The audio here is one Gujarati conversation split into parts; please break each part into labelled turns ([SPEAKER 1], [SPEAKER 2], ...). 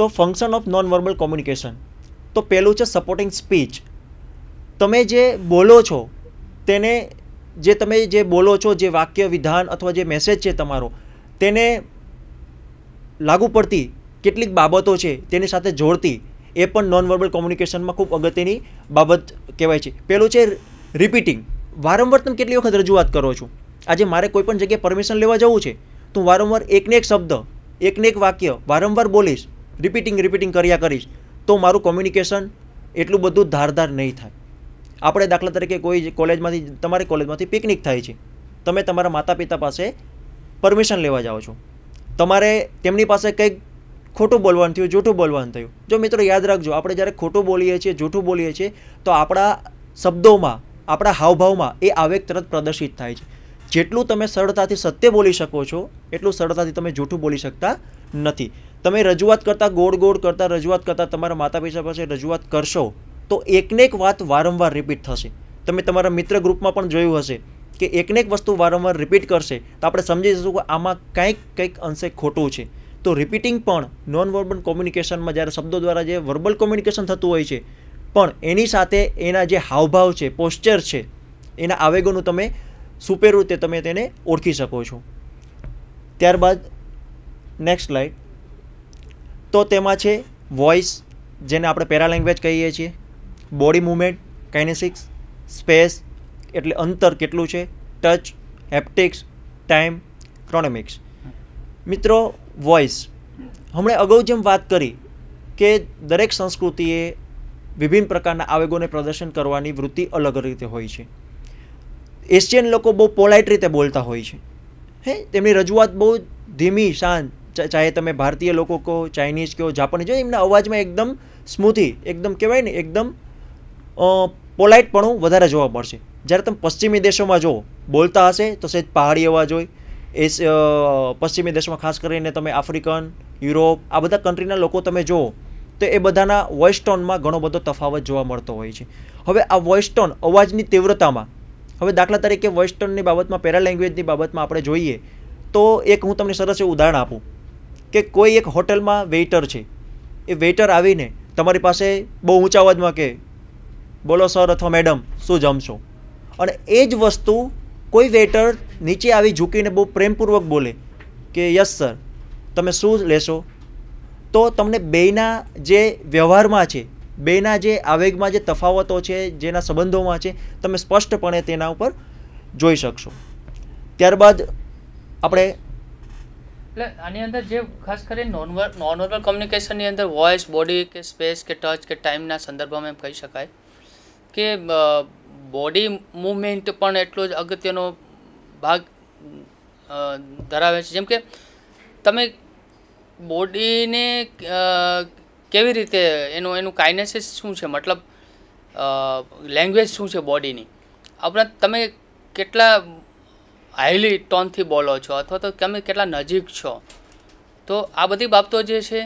[SPEAKER 1] તો function of non verbal communication તો પહેલું છે સપોર્ટિંગ સ્પીચ તમે જે બોલો છો તેને જે તમે જે બોલો છો જે વાક્ય વિધાન અથવા જે મેસેજ છે તમારો તેને લાગુ પડતી કેટલીક બાબતો છે તેની સાથે જોડતી એ પણ નોન વર્બલ કોમ્યુનિકેશનમાં ખૂબ અગત્યની બાબત કહેવાય છે પહેલું છે રિપીટિંગ વારંવાર તમે કેટલી વખત રજૂઆત કરો છો આજે મારે કોઈ પણ જગ્યાએ પરમિશન લેવા જવું છે તો વારંવાર એકને એક શબ્દ એકને એક વાક્ય વારંવાર બોલીશ રિપીટિંગ રિપીટિંગ કર્યા કરીશ તો મારું કોમ્યુનિકેશન એટલું બધું ધારદાર નહીં થાય આપણે દાખલા તરીકે કોઈ કોલેજમાંથી તમારી કોલેજમાંથી પિકનિક થાય છે તમે તમારા માતા પિતા પાસે પરમિશન લેવા જાઓ છો તમારે તેમની પાસે કંઈક ખોટું બોલવાનું થયું જૂઠું બોલવાનું થયું જો મિત્રો યાદ રાખજો આપણે જ્યારે ખોટું બોલીએ છીએ જૂઠું બોલીએ છીએ તો આપણા શબ્દોમાં આપણા હાવભાવમાં એ આવેગ તરત પ્રદર્શિત થાય છે જેટલું તમે સરળતાથી સત્ય બોલી શકો છો એટલું સરળતાથી તમે જૂઠું બોલી શકતા નથી તમે રજૂઆત કરતાં ગોળ ગોળ કરતાં રજૂઆત કરતાં તમારા માતા પિતા પાસે રજૂઆત કરશો તો એકને એક વાત વારંવાર રિપીટ થશે તમે તમારા મિત્ર ગ્રુપમાં પણ જોયું હશે કે એકને એક વસ્તુ વારંવાર રિપીટ કરશે તો આપણે સમજી જઈશું કે આમાં કંઈક કંઈક અંશે ખોટું છે તો રિપીટિંગ પણ નોન વર્બલ કોમ્યુનિકેશનમાં જ્યારે શબ્દો દ્વારા જે વર્બલ કોમ્યુનિકેશન થતું હોય છે પણ એની સાથે એના જે હાવભાવ છે પોસ્ચર છે એના આવેગોનું તમે સુપેર રીતે તમે તેને ઓળખી શકો છો ત્યારબાદ નેક્સ્ટ સ્લાઇડ તો તેમાં છે વોઇસ જેને આપણે પેરા લેંગ્વેજ કહીએ છીએ બોડી મૂવમેન્ટ કાઇનેસિક્સ સ્પેસ એટલે અંતર કેટલું છે ટચ હેપ્ટિક્સ ટાઈમ ક્રોનોમિક્સ મિત્રો વોઇસ હમણાં અગાઉ જેમ વાત કરી કે દરેક સંસ્કૃતિએ વિભિન્ન પ્રકારના આવેગોને પ્રદર્શન કરવાની વૃત્તિ અલગ રીતે હોય છે એશિયન લોકો બહુ પોલાઇટ રીતે બોલતા હોય છે હે તેમની રજૂઆત બહુ ધીમી શાંત ચાહે તમે ભારતીય લોકો કહો ચાઇનીઝ કહો જાપાની કહો એમના અવાજમાં એકદમ સ્મૂથી એકદમ કહેવાય ને એકદમ પોલાઇટપણું વધારે જોવા મળશે જ્યારે તમે પશ્ચિમી દેશોમાં જુઓ બોલતા હશે તો સહેજ પહાડી અવાજ હોય એ પશ્ચિમી દેશોમાં ખાસ કરીને તમે આફ્રિકન યુરોપ આ બધા કન્ટ્રીના લોકો તમે જુઓ તો એ બધાના વોઇસ ટોનમાં ઘણો બધો તફાવત જોવા મળતો હોય છે હવે આ વોઇસ ટોન અવાજની તીવ્રતામાં હવે દાખલા તરીકે વોઇસ ટોનની બાબતમાં પેરા લેંગ્વેજની બાબતમાં આપણે જોઈએ તો એક હું તમને સરસ એવું ઉદાહરણ આપું કે કોઈ એક હોટલમાં વેઇટર છે એ વેઇટર આવીને તમારી પાસે બહુ ઊંચા અવાજમાં કે બોલો સર અથવા મેડમ શું જમશો અને એ જ વસ્તુ કોઈ વેઇટર નીચે આવી ઝૂકીને બહુ પ્રેમપૂર્વક બોલે કે યસ સર તમે શું લેશો તો તમને બેના જે વ્યવહારમાં છે બેના જે આવેગમાં જે તફાવતો છે જેના સંબંધોમાં છે તમે સ્પષ્ટપણે તેના ઉપર જોઈ શકશો ત્યારબાદ આપણે
[SPEAKER 2] એટલે આની અંદર જે ખાસ કરીને નોન નોન વર્બલ કોમ્યુનિકેશનની અંદર વોઇસ બોડી કે સ્પેસ કે ટચ કે ટાઈમના સંદર્ભમાં એમ કહી શકાય કે બોડી મૂવમેન્ટ પણ એટલો જ અગત્યનો ભાગ ધરાવે છે જેમ કે તમે બોડીને કેવી રીતે એનું એનું કાઇનેસિસ શું છે મતલબ લેંગ્વેજ શું છે બોડીની આપણા તમે કેટલા હાઈલી ટોનથી બોલો છો અથવા તો તમે કેટલા નજીક છો તો આ બધી બાબતો જે છે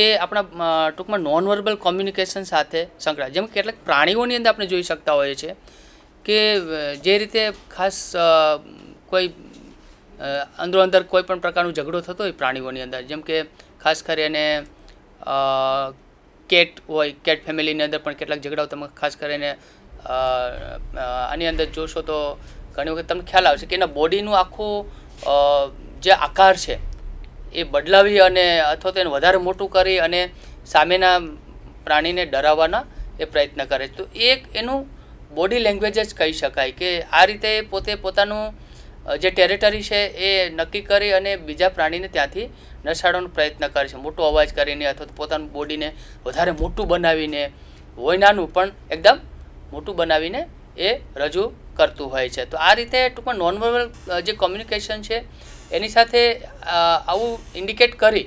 [SPEAKER 2] એ આપણા ટૂંકમાં નોન વર્બલ કોમ્યુનિકેશન સાથે સંકળાય જેમ કેટલાક પ્રાણીઓની અંદર આપણે જોઈ શકતા હોઈએ છીએ કે જે રીતે ખાસ કોઈ અંદરો અંદર કોઈ પણ પ્રકારનો ઝઘડો થતો હોય પ્રાણીઓની અંદર જેમ કે ખાસ કરીને કેટ હોય કેટ ફેમિલીની અંદર પણ કેટલાક ઝઘડાઓ તમે ખાસ કરીને આની અંદર જોશો તો ઘણી વખત તમને ખ્યાલ આવશે કે એના બોડીનું આખું જે આકાર છે એ બદલાવી અને અથવા તો એને વધારે મોટું કરી અને સામેના પ્રાણીને ડરાવવાના એ પ્રયત્ન કરે છે તો એક એનું બોડી લેંગ્વેજ જ કહી શકાય કે આ રીતે પોતે પોતાનું જે ટેરેટરી છે એ નક્કી કરી અને બીજા પ્રાણીને ત્યાંથી નસાડવાનો પ્રયત્ન કરે છે મોટો અવાજ કરીને અથવા તો પોતાનું બોડીને વધારે મોટું બનાવીને હોય નાનું પણ એકદમ મોટું બનાવીને એ રજૂ કરતું હોય છે તો આ રીતે ટૂંકમાં નોન વર્બલ જે કોમ્યુનિકેશન છે એની સાથે આવું ઇન્ડિકેટ કરી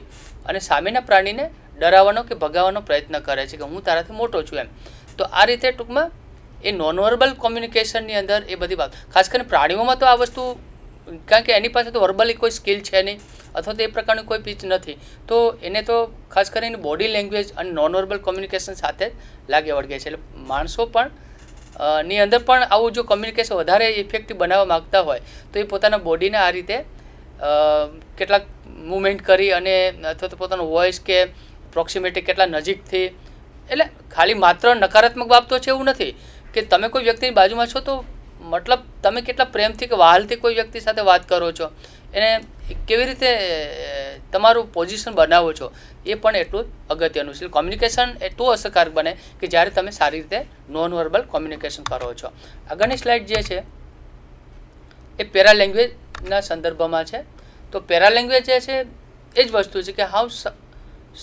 [SPEAKER 2] અને સામેના પ્રાણીને ડરાવવાનો કે ભગાવવાનો પ્રયત્ન કરે છે કે હું તારાથી મોટો છું એમ તો આ રીતે ટૂંકમાં એ નોન વર્બલ કોમ્યુનિકેશનની અંદર એ બધી વાત ખાસ કરીને પ્રાણીઓમાં તો આ વસ્તુ કારણ કે એની પાસે તો વર્બલી કોઈ સ્કિલ છે નહીં અથવા તો એ પ્રકારની કોઈ પીચ નથી તો એને તો ખાસ કરીને બોડી લેંગ્વેજ અને નોન વર્બલ કોમ્યુનિકેશન સાથે લાગે વળગે છે એટલે માણસો પણ ની અંદર પણ આવું જો કમ્યુનિકેશન વધારે ઇફેક્ટિવ બનાવવા માગતા હોય તો એ પોતાના બોડીને આ રીતે કેટલાક મૂવમેન્ટ કરી અને અથવા તો પોતાનો વોઇસ કે પ્રોક્સિમેટી કેટલા નજીકથી એટલે ખાલી માત્ર નકારાત્મક બાબતો છે એવું નથી કે તમે કોઈ વ્યક્તિની બાજુમાં છો તો મતલબ તમે કેટલા પ્રેમથી કે વાહલથી કોઈ વ્યક્તિ સાથે વાત કરો છો એને કેવી રીતે તમારું પોઝિશન બનાવો છો એ પણ એટલું જ અગત્યનું છે કોમ્યુનિકેશન એટલું અસરકારક બને કે જ્યારે તમે સારી રીતે નોન વર્બલ કોમ્યુનિકેશન કરો છો આગળની સ્લાઇડ જે છે એ પેરા લેંગ્વેજના સંદર્ભમાં છે તો પેરા લેંગ્વેજ જે છે એ જ વસ્તુ છે કે હાઉ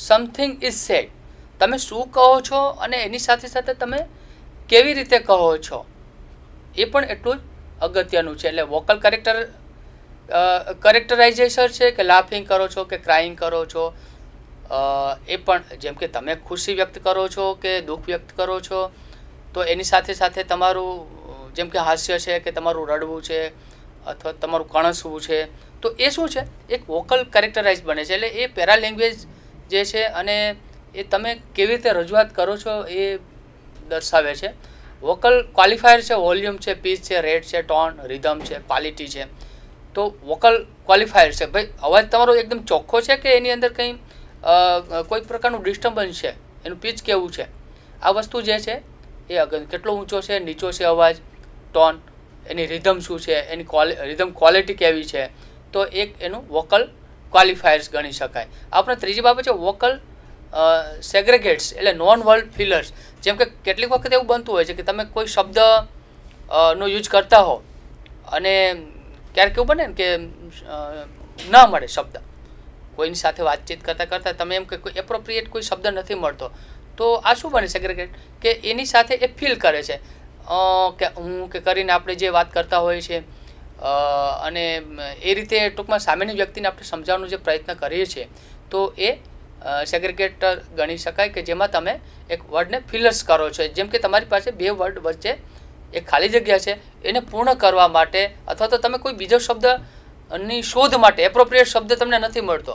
[SPEAKER 2] સમથિંગ ઇઝ સેડ તમે શું કહો છો અને એની સાથે સાથે તમે કેવી રીતે કહો છો એ પણ એટલું જ અગત્યનું છે એટલે વોકલ કેરેક્ટર કરેક્ટરાઇઝેશન છે કે લાફિંગ કરો છો કે ક્રાઇંગ કરો છો એ પણ જેમ કે તમે ખુશી વ્યક્ત કરો છો કે દુઃખ વ્યક્ત કરો છો તો એની સાથે સાથે તમારું જેમ કે હાસ્ય છે કે તમારું રડવું છે અથવા તમારું કણસવું છે તો એ શું છે એક વોકલ કેરેક્ટરાઇઝ બને છે એટલે એ પેરા લેંગ્વેજ જે છે અને એ તમે કેવી રીતે રજૂઆત કરો છો એ દર્શાવે છે વોકલ ક્વોલિફાયર છે વોલ્યુમ છે પીચ છે રેટ છે ટોન રિધમ છે ક્વોલિટી છે તો વોકલ ક્વોલિફાયર છે ભાઈ અવાજ તમારો એકદમ ચોખ્ખો છે કે એની અંદર કંઈ કોઈ પ્રકારનું ડિસ્ટર્બન્સ છે એનું પીચ કેવું છે આ વસ્તુ જે છે એ કેટલો ઊંચો છે નીચો છે અવાજ ટોન એની રિધમ શું છે એની ક્વોલિ રિધમ ક્વોલિટી કેવી છે તો એક એનું વોકલ ક્વોલિફાયર્સ ગણી શકાય આપણે ત્રીજી બાબત છે વોકલ સેગ્રેગેટ્સ એટલે નોન વર્લ્ડ ફિલર્સ જેમ કે કેટલીક વખત એવું બનતું હોય છે કે તમે કોઈ શબ્દ નો યુઝ કરતા હો અને ક્યારેક એવું બને ને કે ન મળે શબ્દ કોઈની સાથે વાતચીત કરતાં કરતાં તમે એમ કે કોઈ એપ્રોપ્રિએટ કોઈ શબ્દ નથી મળતો તો આ શું બને સેગ્રેગેટ કે એની સાથે એ ફીલ કરે છે કે હું કે કરીને આપણે જે વાત કરતા હોઈએ છીએ અને એ રીતે ટૂંકમાં સામેની વ્યક્તિને આપણે સમજાવવાનો જે પ્રયત્ન કરીએ છીએ તો એ સેગ્રેગેટર ગણી શકાય કે જેમાં તમે એક વર્ડને ફિલર્સ કરો છો જેમ કે તમારી પાસે બે વર્ડ વચ્ચે એ ખાલી જગ્યા છે એને પૂર્ણ કરવા માટે અથવા તો તમે કોઈ બીજો શબ્દની શોધ માટે એપ્રોપ્રિયટ શબ્દ તમને નથી મળતો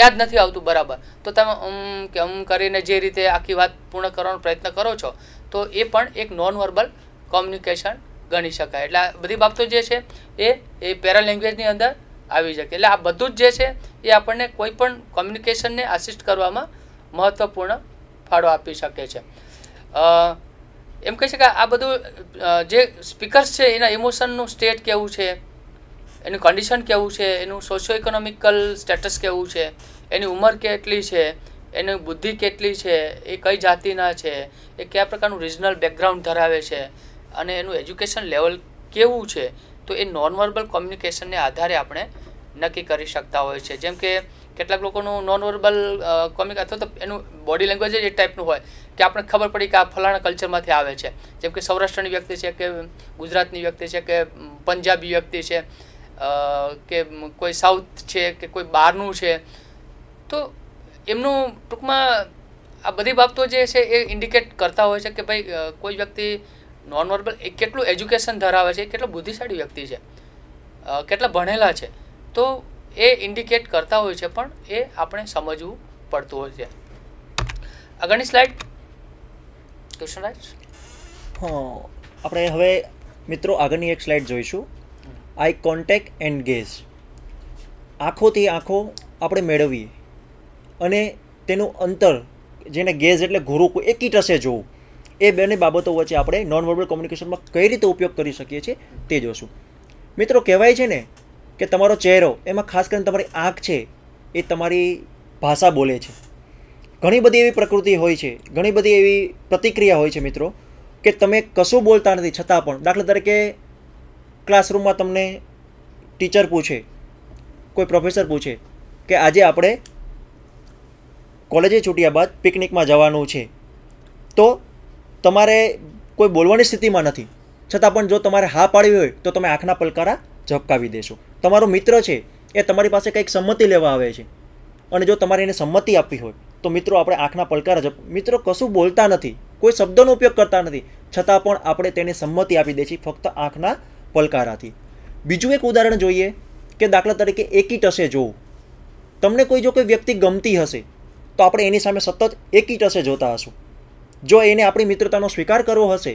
[SPEAKER 2] યાદ નથી આવતું બરાબર તો તમે ઉમ કે ઉમ કરીને જે રીતે આખી વાત પૂર્ણ કરવાનો પ્રયત્ન કરો છો તો એ પણ એક નોન વર્બલ કોમ્યુનિકેશન ગણી શકાય એટલે આ બધી બાબતો જે છે એ એ પેરા લેંગ્વેજની અંદર આવી શકે એટલે આ બધું જ જે છે એ આપણને કોઈ પણ કોમ્યુનિકેશનને આસિસ્ટ કરવામાં મહત્ત્વપૂર્ણ ફાળો આપી શકે છે એમ કહી શકાય આ બધું જે સ્પીકર્સ છે એના ઇમોશનનું સ્ટેટ કેવું છે એનું કન્ડિશન કેવું છે એનું સોશિયો ઇકોનોમિકલ સ્ટેટસ કેવું છે એની ઉંમર કેટલી છે એની બુદ્ધિ કેટલી છે એ કઈ જાતિના છે એ કયા પ્રકારનું રિજનલ બેકગ્રાઉન્ડ ધરાવે છે અને એનું એજ્યુકેશન લેવલ કેવું છે તો એ નોન વર્બલ કોમ્યુનિકેશનને આધારે આપણે નક્કી કરી શકતા હોય છે જેમ કે કેટલાક લોકોનું નોન વર્બલ કોમ્યુનિક અથવા તો એનું બોડી લેંગ્વેજ જ એ ટાઈપનું હોય કે આપણને ખબર પડી કે આ ફલાણા કલ્ચરમાંથી આવે છે જેમ કે સૌરાષ્ટ્રની વ્યક્તિ છે કે ગુજરાતની વ્યક્તિ છે કે પંજાબી વ્યક્તિ છે કે કોઈ સાઉથ છે કે કોઈ બહારનું છે તો એમનું ટૂંકમાં આ બધી બાબતો જે છે એ ઇન્ડિકેટ કરતા હોય છે કે ભાઈ કોઈ વ્યક્તિ નોન વર્બલ એ કેટલું એજ્યુકેશન ધરાવે છે કેટલો બુદ્ધિશાળી વ્યક્તિ છે કેટલા ભણેલા છે તો એ ઇન્ડિકેટ કરતા હોય છે પણ એ આપણે સમજવું પડતું હોય છે આગળની સ્લાઇડ ક્વેશ્ચન
[SPEAKER 1] આપણે હવે મિત્રો આગળની એક સ્લાઇડ જોઈશું આઈ કોન્ટેક એન્ડ ગેઝ આંખોથી આંખો આપણે મેળવીએ અને તેનું અંતર જેને ગેઝ એટલે ઘોરું એકીટસે જોવું એ બંને બાબતો વચ્ચે આપણે નોન વર્બલ કોમ્યુનિકેશનમાં કઈ રીતે ઉપયોગ કરી શકીએ છીએ તે જોશું મિત્રો કહેવાય છે ને કે તમારો ચહેરો એમાં ખાસ કરીને તમારી આંખ છે એ તમારી ભાષા બોલે છે ઘણી બધી એવી પ્રકૃતિ હોય છે ઘણી બધી એવી પ્રતિક્રિયા હોય છે મિત્રો કે તમે કશું બોલતા નથી છતાં પણ દાખલા તરીકે ક્લાસરૂમમાં તમને ટીચર પૂછે કોઈ પ્રોફેસર પૂછે કે આજે આપણે કોલેજે છૂટ્યા બાદ પિકનિકમાં જવાનું છે તો તમારે કોઈ બોલવાની સ્થિતિમાં નથી છતાં પણ જો તમારે હા પાડવી હોય તો તમે આંખના પલકારા ઝપકાવી દેશો તમારો મિત્ર છે એ તમારી પાસે કંઈક સંમતિ લેવા આવે છે અને જો તમારે એને સંમતિ આપવી હોય તો મિત્રો આપણે આંખના પલકાર જ મિત્રો કશું બોલતા નથી કોઈ શબ્દનો ઉપયોગ કરતા નથી છતાં પણ આપણે તેને સંમતિ આપી દે છે ફક્ત આંખના પલકારાથી બીજું એક ઉદાહરણ જોઈએ કે દાખલા તરીકે એકી જોવું તમને કોઈ જો કોઈ વ્યક્તિ ગમતી હશે તો આપણે એની સામે સતત એકી ટસે જોતા હશું જો એને આપણી મિત્રતાનો સ્વીકાર કરવો હશે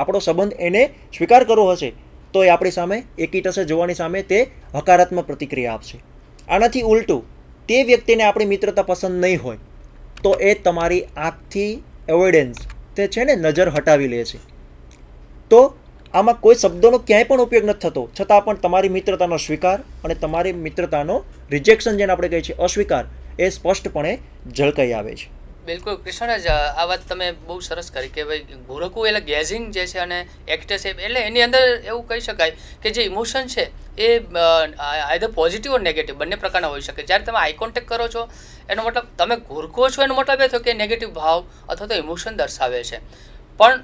[SPEAKER 1] આપણો સંબંધ એને સ્વીકાર કરવો હશે તો એ આપણી સામે એકી ટસે જોવાની સામે તે હકારાત્મક પ્રતિક્રિયા આપશે આનાથી ઉલટું તે વ્યક્તિને આપણી મિત્રતા પસંદ નહીં હોય તો એ તમારી આંખથી એવિડન્સ તે છે ને નજર હટાવી લે છે તો આમાં કોઈ શબ્દોનો ક્યાંય પણ ઉપયોગ નથી થતો છતાં પણ તમારી મિત્રતાનો સ્વીકાર અને તમારી મિત્રતાનો રિજેક્શન જેને આપણે કહીએ છીએ અસ્વીકાર એ સ્પષ્ટપણે ઝળકાઈ આવે છે
[SPEAKER 2] બિલકુલ કૃષ્ણ જ આ વાત તમે બહુ સરસ કરી કે ભાઈ ગોરખું એટલે ગેઝિંગ જે છે અને એક્ટ્રેસ એટલે એની અંદર એવું કહી શકાય કે જે ઇમોશન છે એ આઈધર પોઝિટિવ ઓર નેગેટિવ બંને પ્રકારના હોઈ શકે જ્યારે તમે આઈ કોન્ટેક્ટ કરો છો એનો મતલબ તમે ઘોરખો છો એનો મતલબ એ થયો કે નેગેટિવ ભાવ અથવા તો ઇમોશન દર્શાવે છે પણ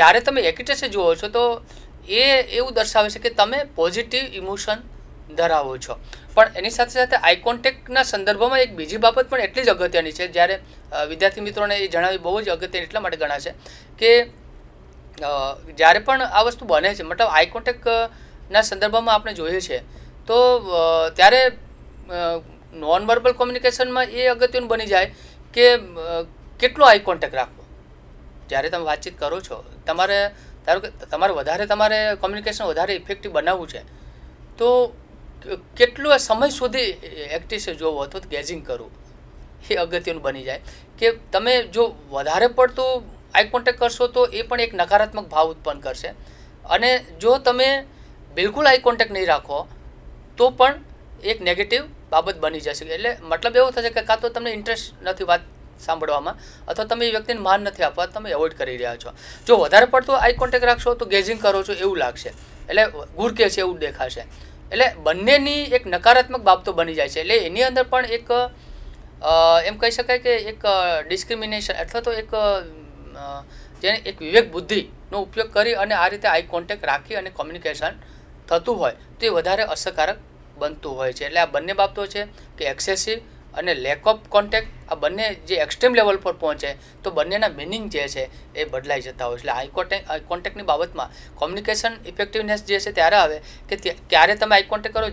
[SPEAKER 2] જ્યારે તમે એક્ટ્રેસે જુઓ છો તો એ એવું દર્શાવે છે કે તમે પોઝિટિવ ઇમોશન ધરાવો છો પણ એની સાથે સાથે આઈ કોન્ટેક્ટના સંદર્ભમાં એક બીજી બાબત પણ એટલી જ અગત્યની છે જ્યારે વિદ્યાર્થી મિત્રોને એ જણાવી બહુ જ અગત્યની એટલા માટે ગણાશે કે જ્યારે પણ આ વસ્તુ બને છે મતલબ આઈ કોન્ટેક્ટના સંદર્ભમાં આપણે જોઈએ છીએ તો ત્યારે નોન વર્બલ કોમ્યુનિકેશનમાં એ અગત્યનું બની જાય કે કેટલો આઈ કોન્ટેક્ટ રાખવો જ્યારે તમે વાતચીત કરો છો તમારે ધારો કે તમારે વધારે તમારે કોમ્યુનિકેશન વધારે ઇફેક્ટિવ બનાવવું છે તો કેટલો સમય સુધી એક્ટિસ જોવો અથવા તો ગેઝિંગ કરવું એ અગત્યનું બની જાય કે તમે જો વધારે પડતું આઈ કોન્ટેક કરશો તો એ પણ એક નકારાત્મક ભાવ ઉત્પન્ન કરશે અને જો તમે બિલકુલ આઈ કોન્ટેક નહીં રાખો તો પણ એક નેગેટિવ બાબત બની જશે એટલે મતલબ એવો થશે કે કાં તો તમને ઇન્ટરેસ્ટ નથી વાત સાંભળવામાં અથવા તમે એ વ્યક્તિને માન નથી આપવા તમે એવોઇડ કરી રહ્યા છો જો વધારે પડતું આઈ કોન્ટેક રાખશો તો ગેઝિંગ કરો છો એવું લાગશે એટલે ગુરકે છે એવું દેખાશે એટલે બંનેની એક નકારાત્મક બાબતો બની જાય છે એટલે એની અંદર પણ એક એમ કહી શકાય કે એક ડિસ્ક્રિમિનેશન અથવા તો એક જેને એક વિવેક બુદ્ધિનો ઉપયોગ કરી અને આ રીતે આઈ કોન્ટેક્ટ રાખી અને કોમ્યુનિકેશન થતું હોય તો એ વધારે અસરકારક બનતું હોય છે એટલે આ બંને બાબતો છે કે એક્સેસિવ અને લેક ઓફ કોન્ટેક્ટ આ બંને જે એક્સ્ટ્રીમ લેવલ પર પહોંચે તો બંનેના મિનિંગ જે છે એ બદલાઈ જતા હોય એટલે આઈ કોન્ટેક આઈ કોન્ટેકની બાબતમાં કોમ્યુનિકેશન ઇફેક્ટિવનેસ જે છે ત્યારે આવે કે ક્યારે તમે આઈ કોન્ટેક્ટ કરો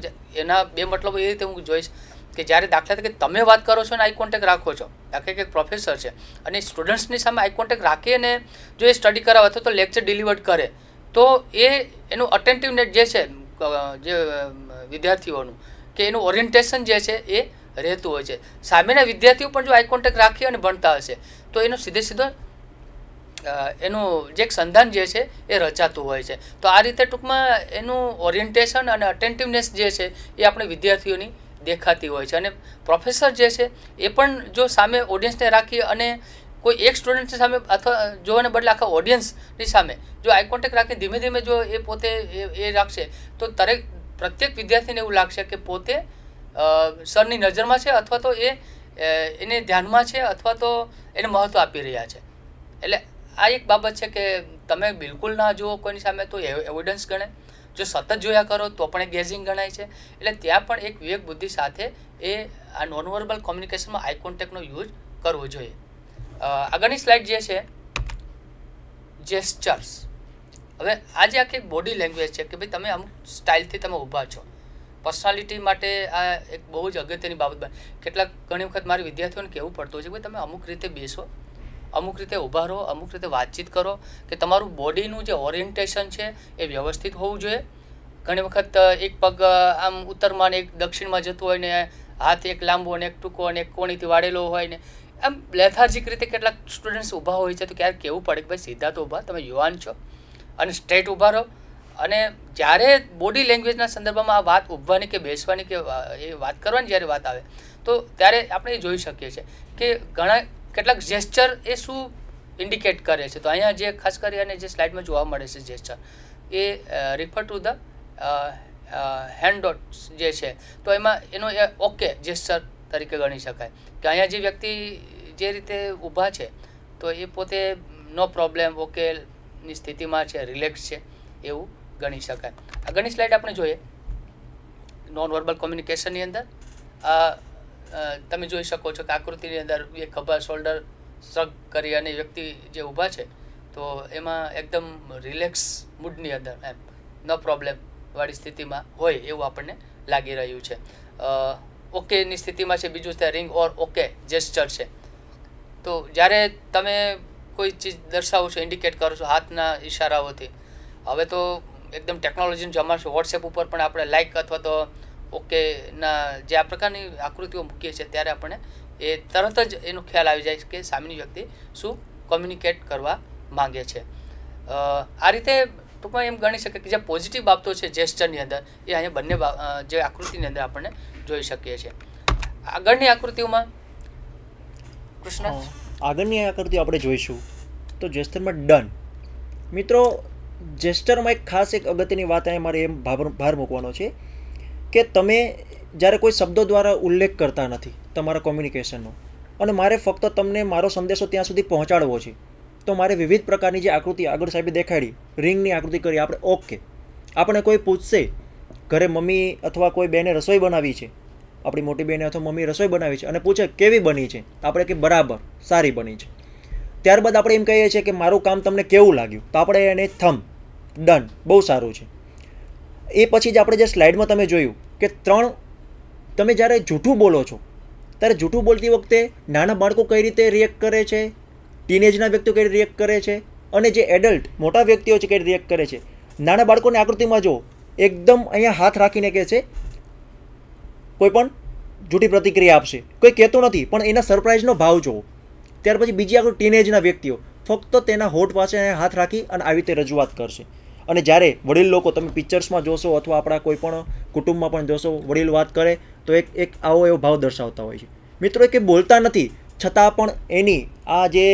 [SPEAKER 2] એના બે મતલબ એ રીતે હું જોઈશ કે જ્યારે દાખલા તરીકે તમે વાત કરો છો અને આઈ કોન્ટેક રાખો છો દાખલા કે પ્રોફેસર છે અને સ્ટુડન્ટ્સની સામે આઈ કોન્ટેક્ટ રાખી અને જો એ સ્ટડી કરાવે અથવા તો લેક્ચર ડિલિવર કરે તો એ એનું અટેન્ટિવનેસ જે છે જે વિદ્યાર્થીઓનું કે એનું ઓરિએન્ટેશન જે છે એ રહેતું હોય છે સામેના વિદ્યાર્થીઓ પણ જો આઈ કોન્ટેક્ટ રાખી અને ભણતા હશે તો એનો સીધે સીધો એનું જે એક સંધાન જે છે એ રચાતું હોય છે તો આ રીતે ટૂંકમાં એનું ઓરિયન્ટેશન અને અટેન્ટિવનેસ જે છે એ આપણે વિદ્યાર્થીઓની દેખાતી હોય છે અને પ્રોફેસર જે છે એ પણ જો સામે ઓડિયન્સને રાખી અને કોઈ એક સ્ટુડન્ટની સામે અથવા જોવાને બદલે આખા ઓડિયન્સની સામે જો આઈ કોન્ટેક્ટ રાખી ધીમે ધીમે જો એ પોતે એ રાખશે તો દરેક પ્રત્યેક વિદ્યાર્થીને એવું લાગશે કે પોતે સરની નજરમાં છે અથવા તો એ એને ધ્યાનમાં છે અથવા તો એને મહત્ત્વ આપી રહ્યા છે એટલે આ એક બાબત છે કે તમે બિલકુલ ના જુઓ કોઈની સામે તો એવિડન્સ ગણે જો સતત જોયા કરો તો પણ એ ગેઝિંગ ગણાય છે એટલે ત્યાં પણ એક વિવેક બુદ્ધિ સાથે એ આ નોન વર્બલ કોમ્યુનિકેશનમાં આઈ કોન્ટેક્ટનો યુઝ કરવો જોઈએ આગળની સ્લાઇડ જે છે જેસ્ચર્સ હવે આ જે આખી બોડી લેંગ્વેજ છે કે ભાઈ તમે અમુક સ્ટાઇલથી તમે ઊભા છો પર્સનાલિટી માટે આ એક બહુ જ અગત્યની બાબત બને કેટલાક ઘણી વખત મારી વિદ્યાર્થીઓને કહેવું પડતું હોય છે કે તમે અમુક રીતે બેસો અમુક રીતે ઊભા રહો અમુક રીતે વાતચીત કરો કે તમારું બોડીનું જે ઓરિએન્ટેશન છે એ વ્યવસ્થિત હોવું જોઈએ ઘણી વખત એક પગ આમ ઉત્તરમાં ને એક દક્ષિણમાં જતું હોય ને હાથ એક લાંબો અને એક ટૂંકો અને એક કોણીથી વાળેલો હોય ને આમ લેથાર્જિક રીતે કેટલાક સ્ટુડન્ટ્સ ઊભા હોય છે તો ક્યારેક કહેવું પડે કે ભાઈ સીધા તો ઊભા તમે યુવાન છો અને સ્ટ્રેટ ઊભા રહો અને જ્યારે બોડી લેંગ્વેજના સંદર્ભમાં આ વાત ઉભવાની કે બેસવાની કે એ વાત કરવાની જ્યારે વાત આવે તો ત્યારે આપણે એ જોઈ શકીએ છીએ કે ઘણા કેટલાક જેસ્ચર એ શું ઇન્ડિકેટ કરે છે તો અહીંયા જે ખાસ કરી અને જે સ્લાઇડમાં જોવા મળે છે જેસ્ચર એ રિફર ટુ ધ હેન્ડ જે છે તો એમાં એનો એ ઓકે જેસ્ચર તરીકે ગણી શકાય કે અહીંયા જે વ્યક્તિ જે રીતે ઊભા છે તો એ પોતે નો પ્રોબ્લેમ ઓકેની સ્થિતિમાં છે રિલેક્સ છે એવું ગણી શકાય આગળની સ્લાઇડ આપણે જોઈએ નોન વર્બલ કોમ્યુનિકેશનની અંદર તમે જોઈ શકો છો કે આકૃતિની અંદર એક ખભા શોલ્ડર સ્ટ્રગ કરી અને વ્યક્તિ જે ઊભા છે તો એમાં એકદમ રિલેક્સ મૂડની અંદર એમ ન પ્રોબ્લેમવાળી સ્થિતિમાં હોય એવું આપણને લાગી રહ્યું છે ઓકેની સ્થિતિમાં છે બીજું છે રિંગ ઓર ઓકે જેસ્ચર છે તો જ્યારે તમે કોઈ ચીજ દર્શાવો છો ઇન્ડિકેટ કરો છો હાથના ઇશારાઓથી હવે તો એકદમ ટેકનોલોજીનું જમાડો વોટ્સએપ ઉપર પણ આપણે લાઇક અથવા તો ઓકેના જે આ પ્રકારની આકૃતિઓ મૂકીએ છીએ ત્યારે આપણને એ તરત જ એનો ખ્યાલ આવી જાય કે સામેની વ્યક્તિ શું કોમ્યુનિકેટ કરવા માંગે છે આ રીતે ટૂંકમાં એમ ગણી શકે કે જે પોઝિટિવ બાબતો છે જેસ્ટરની અંદર એ અહીંયા બંને જે આકૃતિની અંદર આપણને જોઈ શકીએ છીએ આગળની આકૃતિઓમાં કૃષ્ણ
[SPEAKER 1] આગળની આકૃતિ આપણે જોઈશું તો જેસ્ટરમાં ડન મિત્રો જેસ્ટરમાં એક ખાસ એક અગત્યની વાત અહીં મારે એમ ભાર મૂકવાનો છે કે તમે જ્યારે કોઈ શબ્દો દ્વારા ઉલ્લેખ કરતા નથી તમારા કોમ્યુનિકેશનનો અને મારે ફક્ત તમને મારો સંદેશો ત્યાં સુધી પહોંચાડવો છે તો મારે વિવિધ પ્રકારની જે આકૃતિ આગળ સાહેબે દેખાડી રિંગની આકૃતિ કરી આપણે ઓકે આપણે કોઈ પૂછશે ઘરે મમ્મી અથવા કોઈ બેને રસોઈ બનાવી છે આપણી મોટી બેને અથવા મમ્મી રસોઈ બનાવી છે અને પૂછે કેવી બની છે આપણે કે બરાબર સારી બની છે ત્યારબાદ આપણે એમ કહીએ છીએ કે મારું કામ તમને કેવું લાગ્યું તો આપણે એને થમ ડન બહુ સારું છે એ પછી જ આપણે જે સ્લાઇડમાં તમે જોયું કે ત્રણ તમે જ્યારે જૂઠું બોલો છો ત્યારે જૂઠું બોલતી વખતે નાના બાળકો કઈ રીતે રિએક્ટ કરે છે ટીનેજના વ્યક્તિઓ કઈ રીતે રિએક્ટ કરે છે અને જે એડલ્ટ મોટા વ્યક્તિઓ છે કઈ રિએક્ટ કરે છે નાના બાળકોની આકૃતિમાં જો એકદમ અહીંયા હાથ રાખીને કહે છે કોઈ પણ જૂઠી પ્રતિક્રિયા આપશે કોઈ કહેતો નથી પણ એના સરપ્રાઇઝનો ભાવ જોવો ત્યાર પછી બીજી આકૃતિ ટીનેજના વ્યક્તિઓ ફક્ત તેના હોઠ પાસે હાથ રાખી અને આવી રીતે રજૂઆત કરશે અને જ્યારે વડીલ લોકો તમે પિક્ચર્સમાં જોશો અથવા આપણા કોઈ પણ કુટુંબમાં પણ જોશો વડીલ વાત કરે તો એક એક આવો એવો ભાવ દર્શાવતા હોય છે મિત્રો કે બોલતા નથી છતાં પણ એની આ જે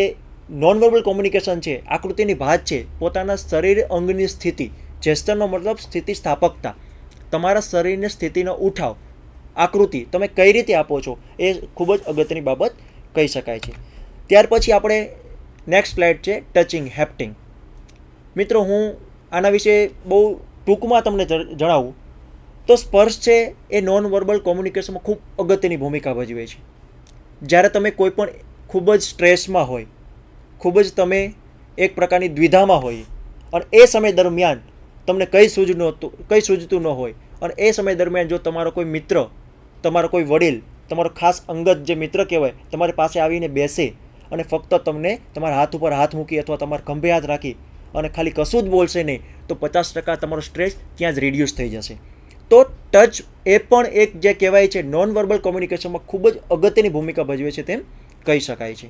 [SPEAKER 1] નોન વર્બલ કોમ્યુનિકેશન છે આકૃતિની ભાત છે પોતાના શરીર અંગની સ્થિતિ જેસ્ટરનો મતલબ સ્થિતિ સ્થાપકતા તમારા શરીરની સ્થિતિનો ઉઠાવ આકૃતિ તમે કઈ રીતે આપો છો એ ખૂબ જ અગત્યની બાબત કહી શકાય છે ત્યાર પછી આપણે નેક્સ્ટ ફ્લાઇટ છે ટચિંગ હેપ્ટિંગ મિત્રો હું આના વિશે બહુ ટૂંકમાં તમને જણાવું તો સ્પર્શ છે એ નોન વર્બલ કોમ્યુનિકેશનમાં ખૂબ અગત્યની ભૂમિકા ભજવે છે જ્યારે તમે કોઈ પણ ખૂબ જ સ્ટ્રેસમાં હોય ખૂબ જ તમે એક પ્રકારની દ્વિધામાં હોય અને એ સમય દરમિયાન તમને કંઈ સૂજ નહોતું કંઈ સૂજતું ન હોય અને એ સમય દરમિયાન જો તમારો કોઈ મિત્ર તમારો કોઈ વડીલ તમારો ખાસ અંગત જે મિત્ર કહેવાય તમારી પાસે આવીને બેસે અને ફક્ત તમને તમારા હાથ ઉપર હાથ મૂકી અથવા તમારા ખંભે હાથ રાખી અને ખાલી કશું જ બોલશે નહીં તો પચાસ ટકા તમારો સ્ટ્રેસ ત્યાં જ રિડ્યુસ થઈ જશે તો ટચ એ પણ એક જે કહેવાય છે નોન વર્બલ કોમ્યુનિકેશનમાં ખૂબ જ અગત્યની ભૂમિકા ભજવે છે તેમ કહી શકાય છે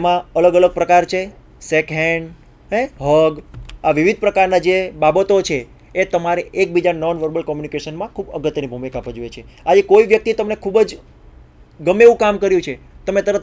[SPEAKER 1] એમાં અલગ અલગ પ્રકાર છે શેક હેન્ડ હે હગ આ વિવિધ પ્રકારના જે બાબતો છે એ તમારે એકબીજા નોન વર્બલ કોમ્યુનિકેશનમાં ખૂબ અગત્યની ભૂમિકા ભજવે છે આજે કોઈ વ્યક્તિ તમને ખૂબ જ ગમે એવું કામ કર્યું છે તમે તરત